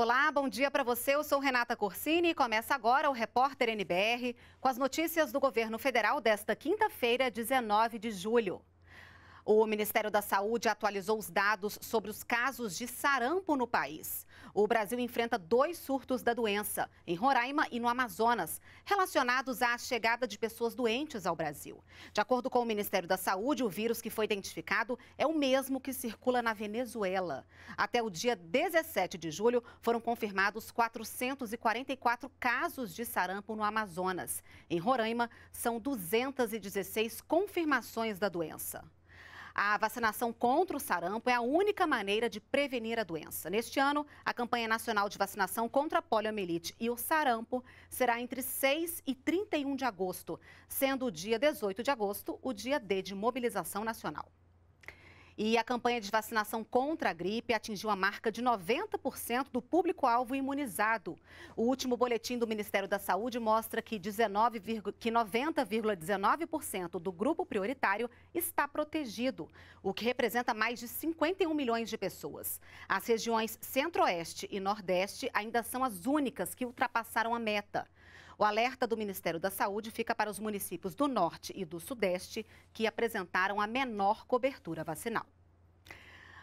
Olá, bom dia para você. Eu sou Renata Corsini e começa agora o Repórter NBR com as notícias do governo federal desta quinta-feira, 19 de julho. O Ministério da Saúde atualizou os dados sobre os casos de sarampo no país. O Brasil enfrenta dois surtos da doença, em Roraima e no Amazonas, relacionados à chegada de pessoas doentes ao Brasil. De acordo com o Ministério da Saúde, o vírus que foi identificado é o mesmo que circula na Venezuela. Até o dia 17 de julho, foram confirmados 444 casos de sarampo no Amazonas. Em Roraima, são 216 confirmações da doença. A vacinação contra o sarampo é a única maneira de prevenir a doença. Neste ano, a campanha nacional de vacinação contra a poliomielite e o sarampo será entre 6 e 31 de agosto, sendo o dia 18 de agosto o dia D de mobilização nacional. E a campanha de vacinação contra a gripe atingiu a marca de 90% do público-alvo imunizado. O último boletim do Ministério da Saúde mostra que 90,19% 90, do grupo prioritário está protegido, o que representa mais de 51 milhões de pessoas. As regiões Centro-Oeste e Nordeste ainda são as únicas que ultrapassaram a meta. O alerta do Ministério da Saúde fica para os municípios do Norte e do Sudeste, que apresentaram a menor cobertura vacinal.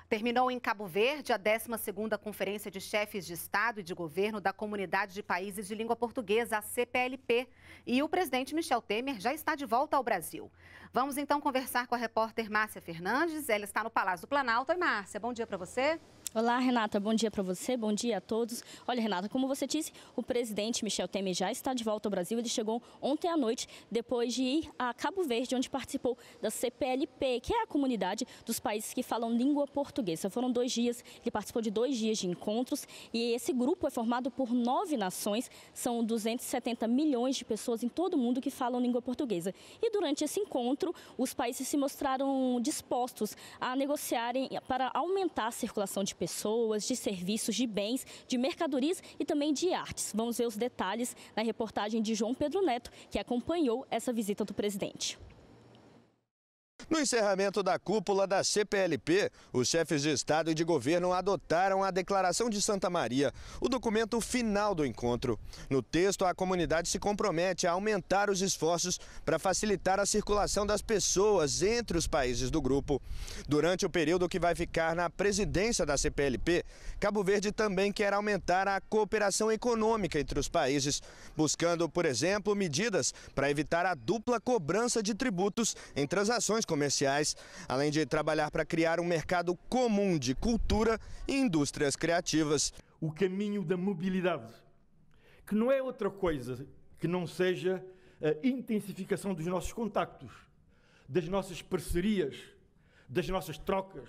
Terminou em Cabo Verde a 12ª Conferência de Chefes de Estado e de Governo da Comunidade de Países de Língua Portuguesa, a CPLP, e o presidente Michel Temer já está de volta ao Brasil. Vamos então conversar com a repórter Márcia Fernandes, ela está no Palácio do Planalto. Oi, Márcia, bom dia para você. Olá, Renata. Bom dia para você, bom dia a todos. Olha, Renata, como você disse, o presidente Michel Temer já está de volta ao Brasil. Ele chegou ontem à noite, depois de ir a Cabo Verde, onde participou da CPLP, que é a comunidade dos países que falam língua portuguesa. Foram dois dias, ele participou de dois dias de encontros e esse grupo é formado por nove nações, são 270 milhões de pessoas em todo o mundo que falam língua portuguesa. E durante esse encontro, os países se mostraram dispostos a negociarem para aumentar a circulação de pessoas pessoas, de serviços, de bens, de mercadorias e também de artes. Vamos ver os detalhes na reportagem de João Pedro Neto, que acompanhou essa visita do presidente. No encerramento da cúpula da CPLP, os chefes de Estado e de governo adotaram a Declaração de Santa Maria, o documento final do encontro. No texto, a comunidade se compromete a aumentar os esforços para facilitar a circulação das pessoas entre os países do grupo. Durante o período que vai ficar na presidência da CPLP, Cabo Verde também quer aumentar a cooperação econômica entre os países, buscando, por exemplo, medidas para evitar a dupla cobrança de tributos em transações com comerciais, além de trabalhar para criar um mercado comum de cultura e indústrias criativas. O caminho da mobilidade, que não é outra coisa que não seja a intensificação dos nossos contactos, das nossas parcerias, das nossas trocas,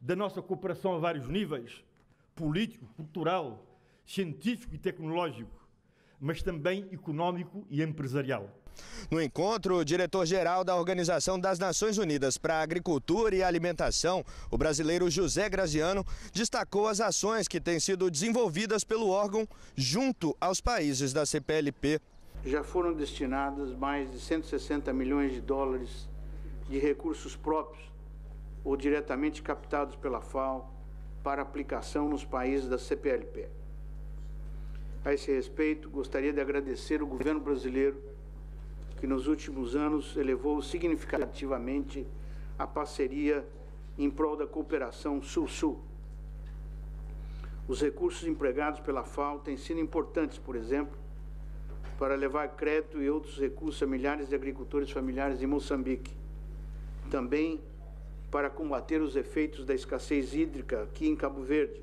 da nossa cooperação a vários níveis político, cultural, científico e tecnológico mas também econômico e empresarial. No encontro, o diretor-geral da Organização das Nações Unidas para a Agricultura e Alimentação, o brasileiro José Graziano, destacou as ações que têm sido desenvolvidas pelo órgão junto aos países da CPLP. Já foram destinadas mais de 160 milhões de dólares de recursos próprios ou diretamente captados pela FAO para aplicação nos países da CPLP. A esse respeito, gostaria de agradecer o governo brasileiro, que nos últimos anos elevou significativamente a parceria em prol da cooperação Sul-Sul. Os recursos empregados pela FAO têm sido importantes, por exemplo, para levar crédito e outros recursos a milhares de agricultores familiares em Moçambique. Também para combater os efeitos da escassez hídrica aqui em Cabo Verde,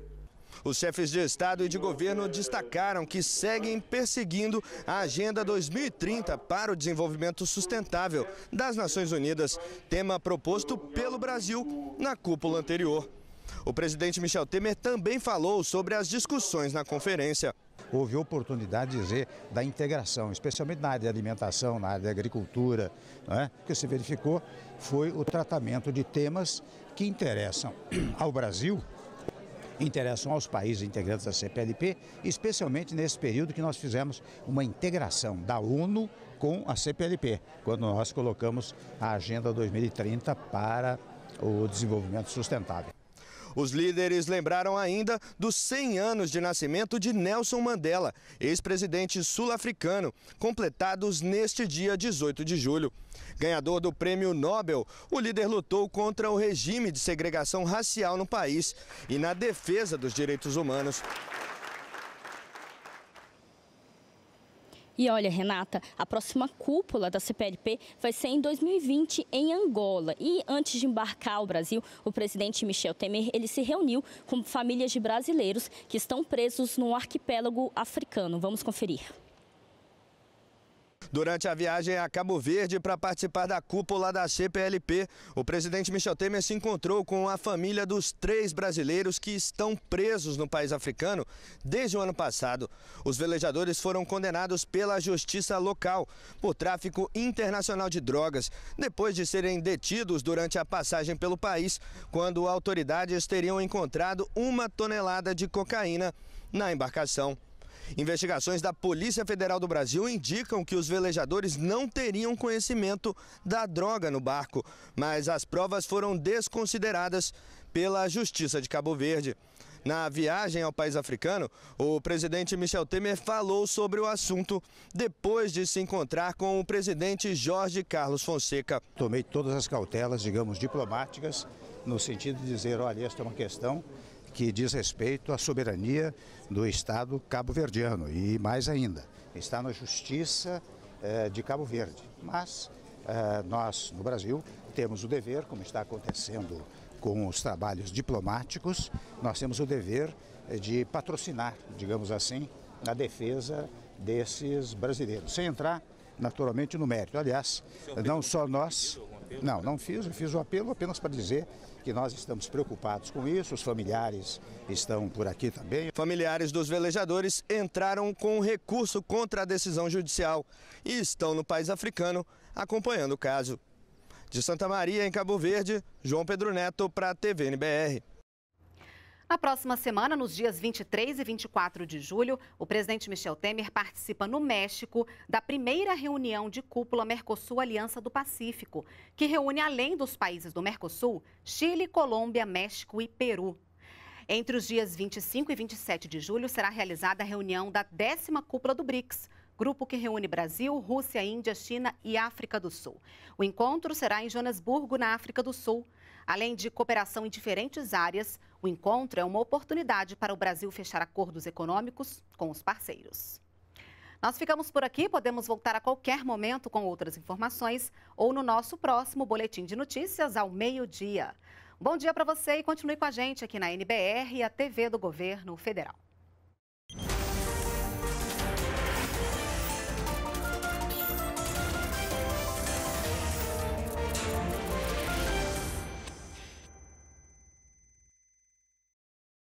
os chefes de Estado e de governo destacaram que seguem perseguindo a Agenda 2030 para o Desenvolvimento Sustentável das Nações Unidas, tema proposto pelo Brasil na cúpula anterior. O presidente Michel Temer também falou sobre as discussões na conferência. Houve oportunidade de dizer da integração, especialmente na área de alimentação, na área de agricultura. Né? O que se verificou foi o tratamento de temas que interessam ao Brasil interessam aos países integrantes da CPLP, especialmente nesse período que nós fizemos uma integração da ONU com a CPLP, quando nós colocamos a Agenda 2030 para o desenvolvimento sustentável. Os líderes lembraram ainda dos 100 anos de nascimento de Nelson Mandela, ex-presidente sul-africano, completados neste dia 18 de julho. Ganhador do prêmio Nobel, o líder lutou contra o regime de segregação racial no país e na defesa dos direitos humanos. E olha, Renata, a próxima cúpula da CPLP vai ser em 2020 em Angola. E antes de embarcar ao Brasil, o presidente Michel Temer ele se reuniu com famílias de brasileiros que estão presos no arquipélago africano. Vamos conferir. Durante a viagem a Cabo Verde para participar da cúpula da CPLP, o presidente Michel Temer se encontrou com a família dos três brasileiros que estão presos no país africano desde o ano passado. Os velejadores foram condenados pela justiça local por tráfico internacional de drogas, depois de serem detidos durante a passagem pelo país, quando autoridades teriam encontrado uma tonelada de cocaína na embarcação. Investigações da Polícia Federal do Brasil indicam que os velejadores não teriam conhecimento da droga no barco, mas as provas foram desconsideradas pela Justiça de Cabo Verde. Na viagem ao país africano, o presidente Michel Temer falou sobre o assunto depois de se encontrar com o presidente Jorge Carlos Fonseca. Tomei todas as cautelas, digamos, diplomáticas, no sentido de dizer: olha, esta é uma questão que diz respeito à soberania do Estado cabo-verdiano e mais ainda, está na justiça eh, de Cabo Verde. Mas eh, nós, no Brasil, temos o dever, como está acontecendo com os trabalhos diplomáticos, nós temos o dever eh, de patrocinar, digamos assim, a defesa desses brasileiros, sem entrar naturalmente no mérito. Aliás, não só nós. Né? apelo? Não, não fiz. Eu fiz o apelo apenas para dizer que nós estamos preocupados com isso, os familiares estão por aqui também. Familiares dos velejadores entraram com recurso contra a decisão judicial e estão no país africano acompanhando o caso. De Santa Maria, em Cabo Verde, João Pedro Neto para a TV NBR. Na próxima semana, nos dias 23 e 24 de julho, o presidente Michel Temer participa no México da primeira reunião de cúpula Mercosul Aliança do Pacífico, que reúne, além dos países do Mercosul, Chile, Colômbia, México e Peru. Entre os dias 25 e 27 de julho será realizada a reunião da décima cúpula do BRICS, grupo que reúne Brasil, Rússia, Índia, China e África do Sul. O encontro será em Joanesburgo, na África do Sul. Além de cooperação em diferentes áreas, o encontro é uma oportunidade para o Brasil fechar acordos econômicos com os parceiros. Nós ficamos por aqui, podemos voltar a qualquer momento com outras informações ou no nosso próximo boletim de notícias ao meio-dia. Bom dia para você e continue com a gente aqui na NBR e a TV do Governo Federal.